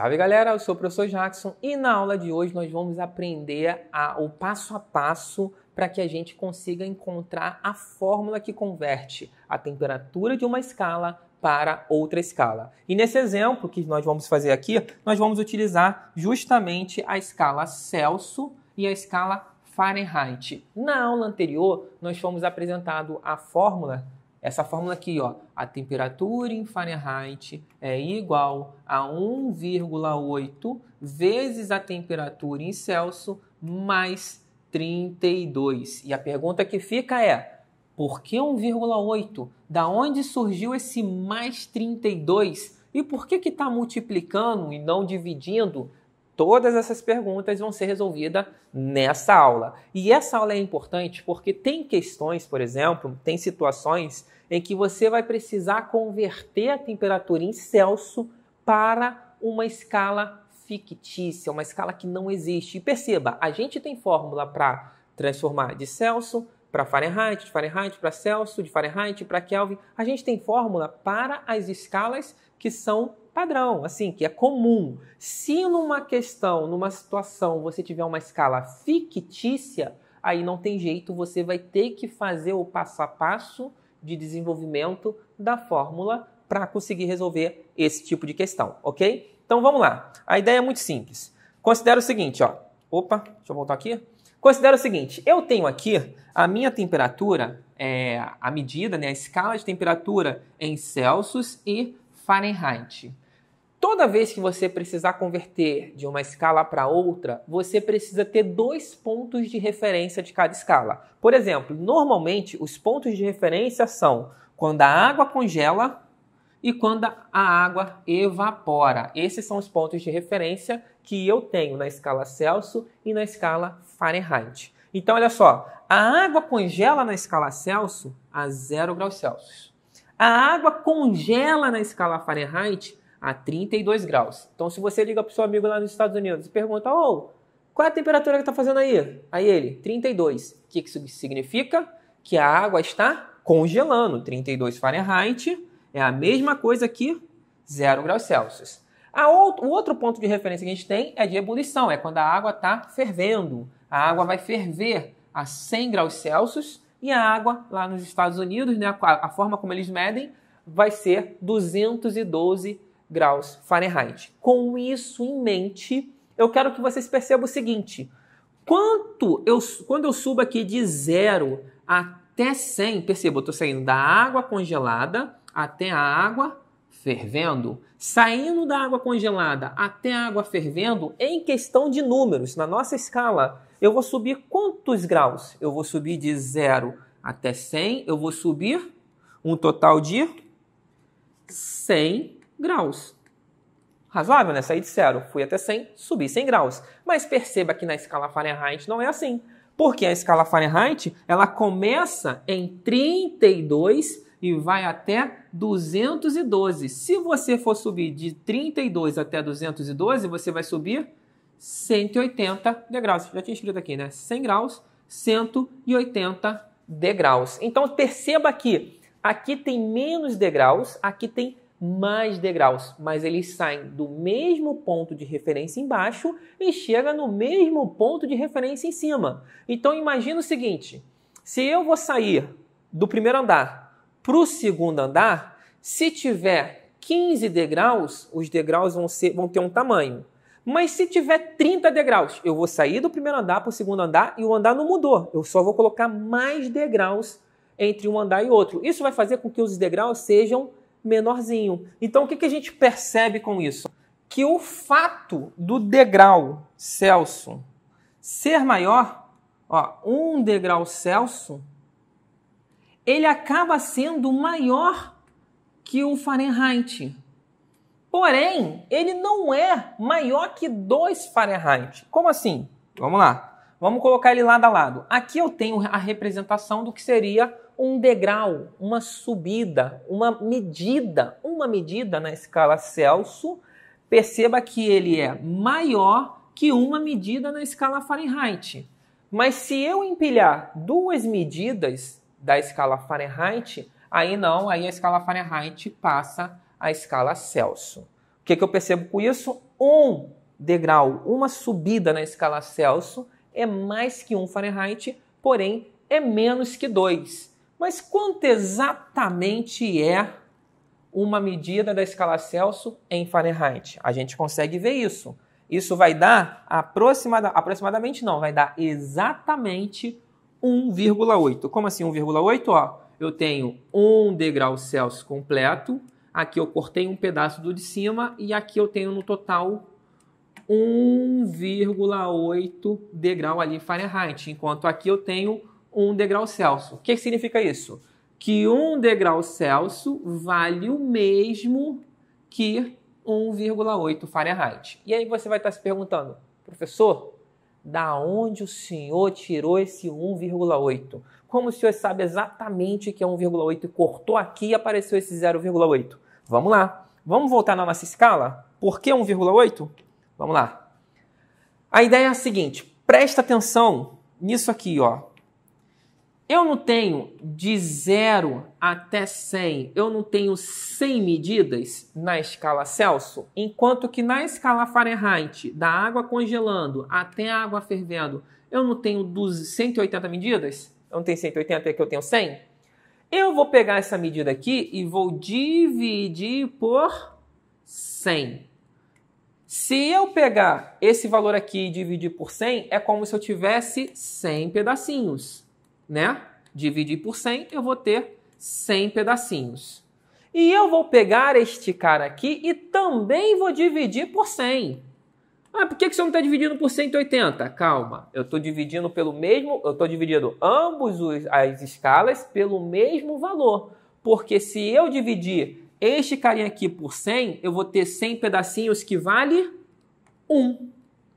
Salve galera, eu sou o professor Jackson e na aula de hoje nós vamos aprender a, o passo a passo para que a gente consiga encontrar a fórmula que converte a temperatura de uma escala para outra escala. E nesse exemplo que nós vamos fazer aqui, nós vamos utilizar justamente a escala Celsius e a escala Fahrenheit. Na aula anterior, nós fomos apresentado a fórmula essa fórmula aqui, ó, a temperatura em Fahrenheit é igual a 1,8 vezes a temperatura em Celsius mais 32. E a pergunta que fica é: por que 1,8? Da onde surgiu esse mais 32? E por que que está multiplicando e não dividindo Todas essas perguntas vão ser resolvidas nessa aula. E essa aula é importante porque tem questões, por exemplo, tem situações em que você vai precisar converter a temperatura em Celsius para uma escala fictícia, uma escala que não existe. E perceba, a gente tem fórmula para transformar de Celsius para Fahrenheit, de Fahrenheit para Celsius, de Fahrenheit para Kelvin. A gente tem fórmula para as escalas que são padrão, assim, que é comum. Se numa questão, numa situação, você tiver uma escala fictícia, aí não tem jeito, você vai ter que fazer o passo a passo de desenvolvimento da fórmula para conseguir resolver esse tipo de questão, ok? Então vamos lá. A ideia é muito simples. Considera o seguinte, ó. Opa, deixa eu voltar aqui. Considera o seguinte: eu tenho aqui a minha temperatura, é, a medida, né, a escala de temperatura em Celsius e Fahrenheit. Toda vez que você precisar converter de uma escala para outra, você precisa ter dois pontos de referência de cada escala. Por exemplo, normalmente os pontos de referência são quando a água congela e quando a água evapora. Esses são os pontos de referência que eu tenho na escala Celsius e na escala Fahrenheit. Então, olha só, a água congela na escala Celsius a 0 graus Celsius. A água congela na escala Fahrenheit a 32 graus. Então, se você liga para o seu amigo lá nos Estados Unidos e pergunta, oh, qual é a temperatura que está fazendo aí? Aí ele, 32. O que isso significa? Que a água está congelando. 32 Fahrenheit é a mesma coisa que 0 graus Celsius. A outro, o outro ponto de referência que a gente tem é de ebulição, é quando a água está fervendo. A água vai ferver a 100 graus Celsius e a água lá nos Estados Unidos, né, a, a forma como eles medem, vai ser 212 graus Fahrenheit. Com isso em mente, eu quero que vocês percebam o seguinte: quanto eu, quando eu subo aqui de zero até 100, perceba, eu estou saindo da água congelada até a água fervendo, saindo da água congelada até a água fervendo, em questão de números, na nossa escala, eu vou subir quantos graus? Eu vou subir de zero até 100, eu vou subir um total de 100 graus. Razoável, né? Saí de zero, fui até 100, subi 100 graus. Mas perceba que na escala Fahrenheit não é assim, porque a escala Fahrenheit ela começa em 32 e vai até 212. Se você for subir de 32 até 212, você vai subir 180 degraus. Já tinha escrito aqui, né? 100 graus, 180 degraus. Então perceba que aqui tem menos degraus, aqui tem mais degraus, mas eles saem do mesmo ponto de referência embaixo e chega no mesmo ponto de referência em cima. Então imagina o seguinte: se eu vou sair do primeiro andar para o segundo andar, se tiver 15 degraus, os degraus vão, ser, vão ter um tamanho. Mas se tiver 30 degraus, eu vou sair do primeiro andar para o segundo andar e o andar não mudou. Eu só vou colocar mais degraus entre um andar e outro. Isso vai fazer com que os degraus sejam menorzinho. Então, o que, que a gente percebe com isso? Que o fato do degrau Celsius ser maior, ó, um degrau Celsius, ele acaba sendo maior que o Fahrenheit. Porém, ele não é maior que 2 Fahrenheit. Como assim? Vamos lá. Vamos colocar ele lado a lado. Aqui eu tenho a representação do que seria um degrau, uma subida, uma medida, uma medida na escala Celsius. Perceba que ele é maior que uma medida na escala Fahrenheit. Mas se eu empilhar duas medidas da escala Fahrenheit, aí não, aí a escala Fahrenheit passa a escala Celsius. O que, que eu percebo com isso? Um degrau, uma subida na escala Celsius é mais que 1 Fahrenheit, porém é menos que 2. Mas quanto exatamente é uma medida da escala Celsius em Fahrenheit? A gente consegue ver isso. Isso vai dar aproximada, aproximadamente não, vai dar exatamente 1,8. Como assim 1,8? Ó, eu tenho 1 degrau Celsius completo, aqui eu cortei um pedaço do de cima e aqui eu tenho no total 1,8 degrau ali Fahrenheit, enquanto aqui eu tenho 1 degrau Celsius. O que, significa isso? Que 1 degrau Celsius vale o mesmo que 1,8 Fahrenheit. E aí você vai estar se perguntando, professor, da onde o senhor tirou esse 1,8? Como o senhor sabe exatamente que é 1,8 e cortou aqui e apareceu esse 0,8? Vamos lá. Vamos voltar na nossa escala? Por que 1,8? Vamos lá. A ideia é a seguinte, presta atenção nisso aqui, ó. Eu não tenho de 0 até 100, eu não tenho 100 medidas na escala Celsius, enquanto que na escala Fahrenheit, da água congelando até a água fervendo, eu não tenho 180 medidas? Eu não tenho 180, é que eu tenho 100? Eu vou pegar essa medida aqui e vou dividir por 100. Se eu pegar esse valor aqui e dividir por 100, é como se eu tivesse 100 pedacinhos, né? Dividir por 100, eu vou ter 100 pedacinhos. E eu vou pegar este cara aqui e também vou dividir por 100. Ah, por que, você não está dividindo por 180? Calma, eu estou dividindo pelo mesmo, eu estou dividindo ambos os, as escalas pelo mesmo valor. Porque se eu dividir este carinha aqui por 100, eu vou ter 100 pedacinhos que vale 1.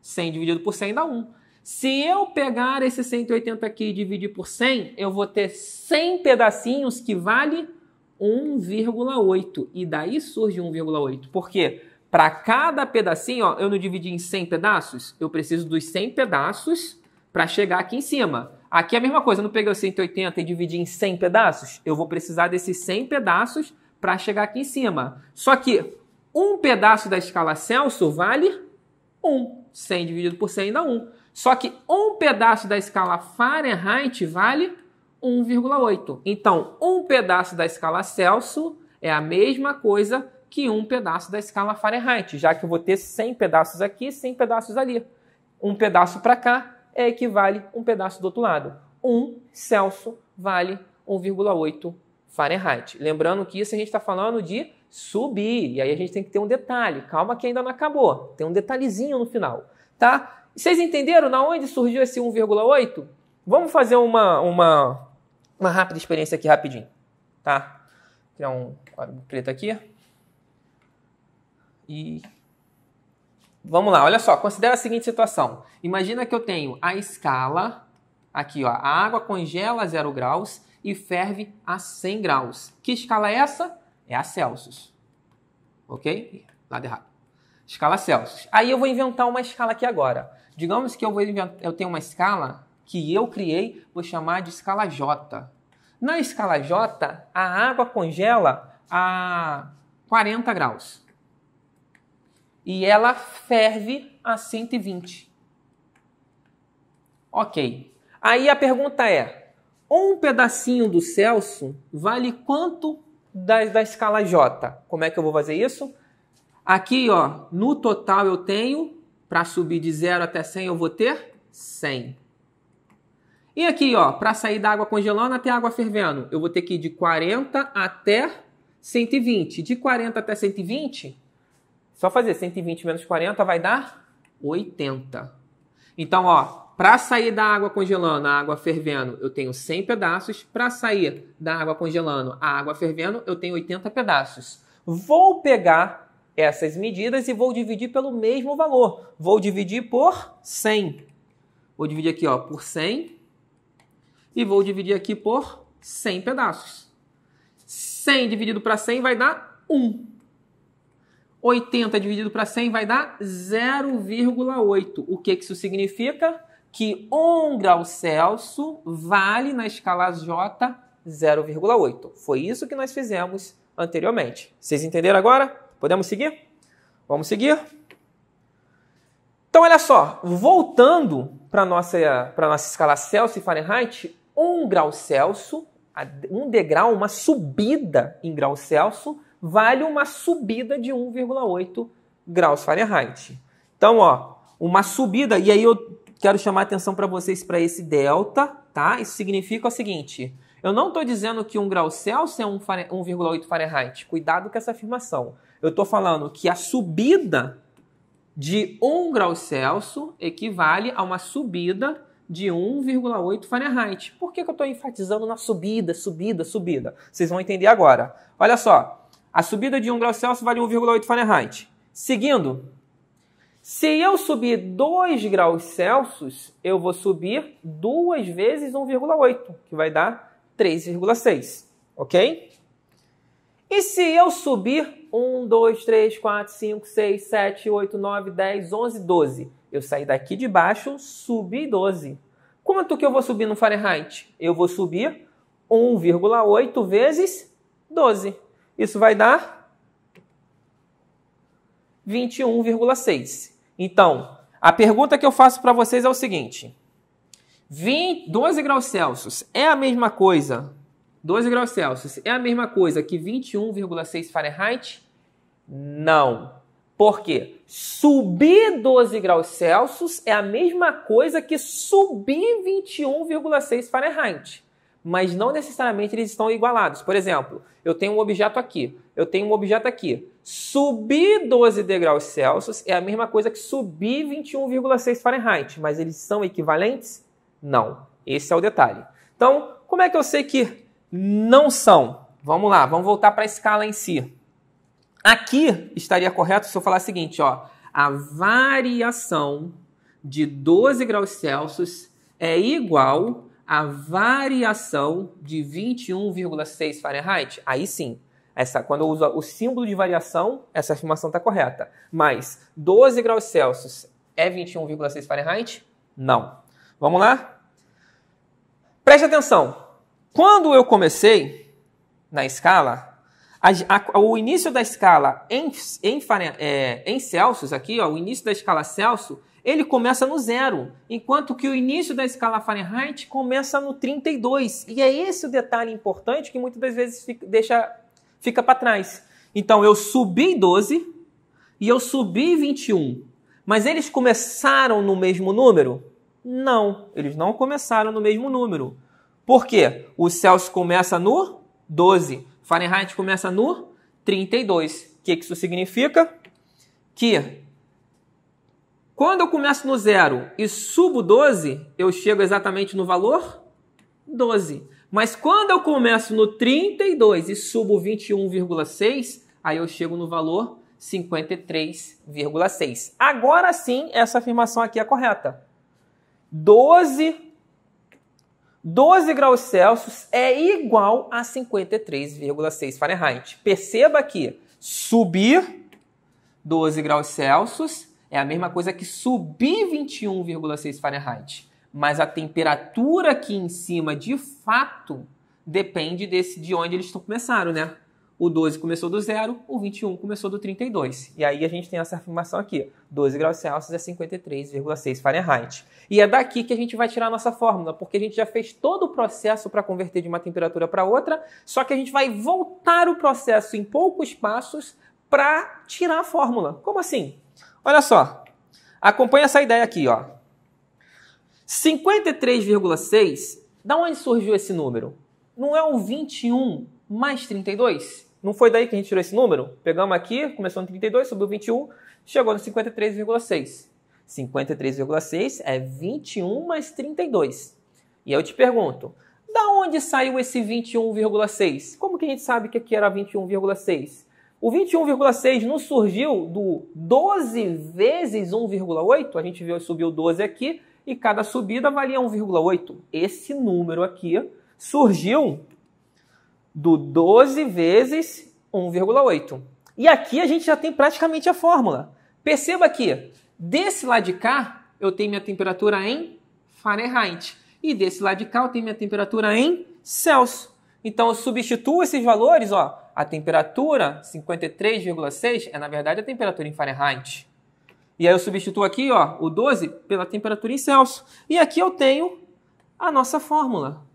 100 dividido por 100 dá 1. Se eu pegar esse 180 aqui e dividir por 100, eu vou ter 100 pedacinhos que vale 1,8. E daí surge 1,8. Por quê? Para cada pedacinho, ó, eu não dividi em 100 pedaços, eu preciso dos 100 pedaços para chegar aqui em cima. Aqui é a mesma coisa, eu não peguei o 180 e dividi em 100 pedaços, eu vou precisar desses 100 pedaços para chegar aqui em cima. Só que um pedaço da escala Celsius vale 1. 100 dividido por 100 dá 1. Só que um pedaço da escala Fahrenheit vale 1,8. Então, um pedaço da escala Celsius é a mesma coisa que um pedaço da escala Fahrenheit, já que eu vou ter 100 pedaços aqui, 100 pedaços ali. Um pedaço para cá é equivale a um pedaço do outro lado. 1 um Celsius vale 1,8 Fahrenheit. Lembrando que isso a gente está falando de subir. E aí a gente tem que ter um detalhe. Calma que ainda não acabou. Tem um detalhezinho no final, tá? Vocês entenderam na onde surgiu esse 1,8? Vamos fazer uma, uma, uma rápida experiência aqui rapidinho, tá? Vou criar um quadro preto aqui. E vamos lá, olha só, considera a seguinte situação. Imagina que eu tenho a escala aqui, ó, a água congela a 0 graus e ferve a 100 graus. Que escala é essa? É a Celsius. Ok? Lado errado. Escala Celsius. Aí eu vou inventar uma escala aqui agora. Digamos que eu, vou inventar, eu tenho uma escala que eu criei, vou chamar de escala J. Na escala J, a água congela a 40 graus. E ela ferve a 120. Ok. Aí a pergunta é: um pedacinho do Celso vale quanto da, da escala J? Como é que eu vou fazer isso? Aqui, ó, no total eu tenho, para subir de 0 até 100, eu vou ter 100. E aqui, ó, para sair da água congelando até água fervendo, eu vou ter que ir de 40 até 120. De 40 até 120, só fazer 120 menos 40 vai dar 80. Então, ó, para sair da água congelando, a água fervendo, eu tenho 100 pedaços. Para sair da água congelando, a água fervendo, eu tenho 80 pedaços. Vou pegar essas medidas e vou dividir pelo mesmo valor. Vou dividir por 100. Vou dividir aqui ó, por 100 e vou dividir aqui por 100 pedaços. 100 dividido para 100 vai dar 1. 80 dividido para 100 vai dar 0,8. O que, que isso significa? Que 1 grau Celsius vale na escala J 0,8. Foi isso que nós fizemos anteriormente. Vocês entenderam agora? Podemos seguir? Vamos seguir. Então, olha só, voltando para a nossa, nossa escala Celsius e Fahrenheit, 1 grau Celsius, um degrau, uma subida em grau Celsius, vale uma subida de 1,8 graus Fahrenheit. Então, ó, uma subida, e aí eu quero chamar atenção para vocês para esse delta, tá? Isso significa o seguinte: eu não estou dizendo que 1 grau Celsius é 1,8 Fahrenheit. Cuidado com essa afirmação. Eu estou falando que a subida de 1 grau Celsius equivale a uma subida de 1,8 Fahrenheit. Por que, que eu estou enfatizando na subida, subida, subida? Vocês vão entender agora. Olha só, a subida de 1 grau Celsius vale 1,8 Fahrenheit. Seguindo, se eu subir 2 graus Celsius, eu vou subir duas vezes 1,8, que vai dar 3,6, ok? E se eu subir 1, 2, 3, 4, 5, 6, 7, 8, 9, 10, 11, 12? Eu saí daqui de baixo, subi 12. Quanto que eu vou subir no Fahrenheit? Eu vou subir 1,8 vezes 12. Isso vai dar 21,6. Então, a pergunta que eu faço para vocês é o seguinte: 20, 12 graus Celsius é a mesma coisa? 12 graus Celsius é a mesma coisa que 21,6 Fahrenheit? Não. Por quê? Subir 12 graus Celsius é a mesma coisa que subir 21,6 Fahrenheit mas não necessariamente eles estão igualados. Por exemplo, eu tenho um objeto aqui, eu tenho um objeto aqui. Subir 12 degraus Celsius é a mesma coisa que subir 21,6 Fahrenheit, mas eles são equivalentes? Não. Esse é o detalhe. Então, como é que eu sei que não são? Vamos lá, vamos voltar para a escala em si. Aqui estaria correto se eu falar o seguinte, ó, a variação de 12 graus Celsius é igual a variação de 21,6 Fahrenheit, aí sim, essa, quando eu uso o símbolo de variação, essa afirmação está correta. Mas 12 graus Celsius é 21,6 Fahrenheit? Não. Vamos lá? Preste atenção. Quando eu comecei na escala, a, a, o início da escala em, em, é, em Celsius, aqui, ó, o início da escala Celsius ele começa no zero, enquanto que o início da escala Fahrenheit começa no 32. E é esse o detalhe importante que muitas das vezes fica, deixa, fica para trás. Então eu subi 12 e eu subi 21. Mas eles começaram no mesmo número? Não, eles não começaram no mesmo número. Por quê? O Celsius começa no 12, Fahrenheit começa no 32. O que isso significa? Que quando eu começo no zero e subo 12, eu chego exatamente no valor 12. Mas quando eu começo no 32 e subo 21,6, aí eu chego no valor 53,6. Agora sim, essa afirmação aqui é correta. 12, 12 graus Celsius é igual a 53,6 Fahrenheit. Perceba que subir 12 graus Celsius é a mesma coisa que subir 21,6 Fahrenheit. Mas a temperatura aqui em cima, de fato, depende desse, de onde eles começaram, né? O 12 começou do zero, o 21 começou do 32. E aí a gente tem essa afirmação aqui: 12 graus Celsius é 53,6 Fahrenheit. E é daqui que a gente vai tirar a nossa fórmula, porque a gente já fez todo o processo para converter de uma temperatura para outra, só que a gente vai voltar o processo em poucos passos para tirar a fórmula. Como assim? Olha só. Acompanha essa ideia aqui, ó. 53,6, da onde surgiu esse número? Não é o 21 mais 32? Não foi daí que a gente tirou esse número? Pegamos aqui, começou no 32, subiu 21, chegou no 53,6. 53,6 é 21 mais 32. E eu te pergunto, da onde saiu esse 21,6? Como que a gente sabe que aqui era 21,6? O 21,6 não surgiu do 12 vezes 1,8, a gente viu subiu 12 aqui, e cada subida valia 1,8. Esse número aqui surgiu do 12 vezes 1,8. E aqui a gente já tem praticamente a fórmula. Perceba que desse lado de cá eu tenho minha temperatura em Fahrenheit e desse lado de cá eu tenho minha temperatura em Celsius. Então eu substituo esses valores, ó, a temperatura 53,6 é na verdade a temperatura em Fahrenheit. E aí eu substituo aqui ó, o 12 pela temperatura em Celsius. E aqui eu tenho a nossa fórmula.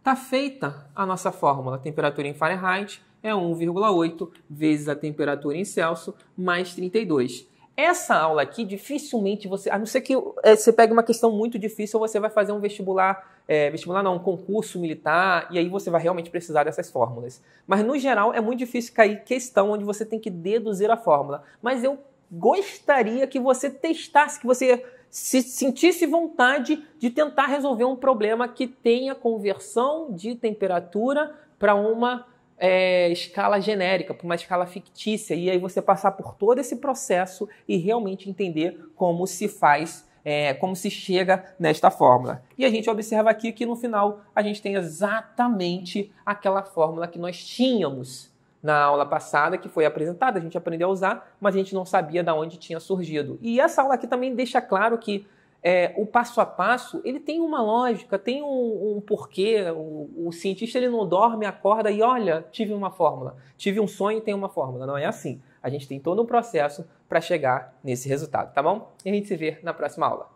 Está feita a nossa fórmula. A temperatura em Fahrenheit é 1,8 vezes a temperatura em Celsius mais 32. Essa aula aqui, dificilmente você, a não ser que é, você pegue uma questão muito difícil, ou você vai fazer um vestibular, é, vestibular não, um concurso militar, e aí você vai realmente precisar dessas fórmulas. Mas no geral é muito difícil cair questão onde você tem que deduzir a fórmula. Mas eu gostaria que você testasse, que você se sentisse vontade de tentar resolver um problema que tenha conversão de temperatura para uma é, escala genérica, para uma escala fictícia, e aí você passar por todo esse processo e realmente entender como se faz, é, como se chega nesta fórmula. E a gente observa aqui que no final a gente tem exatamente aquela fórmula que nós tínhamos na aula passada que foi apresentada, a gente aprendeu a usar, mas a gente não sabia de onde tinha surgido. E essa aula aqui também deixa claro que é, o passo a passo, ele tem uma lógica, tem um, um porquê. O, o, cientista ele não dorme, acorda e olha, tive uma fórmula. Tive um sonho e tem uma fórmula. Não é assim. A gente tem todo um processo para chegar nesse resultado, tá bom? E a gente se vê na próxima aula.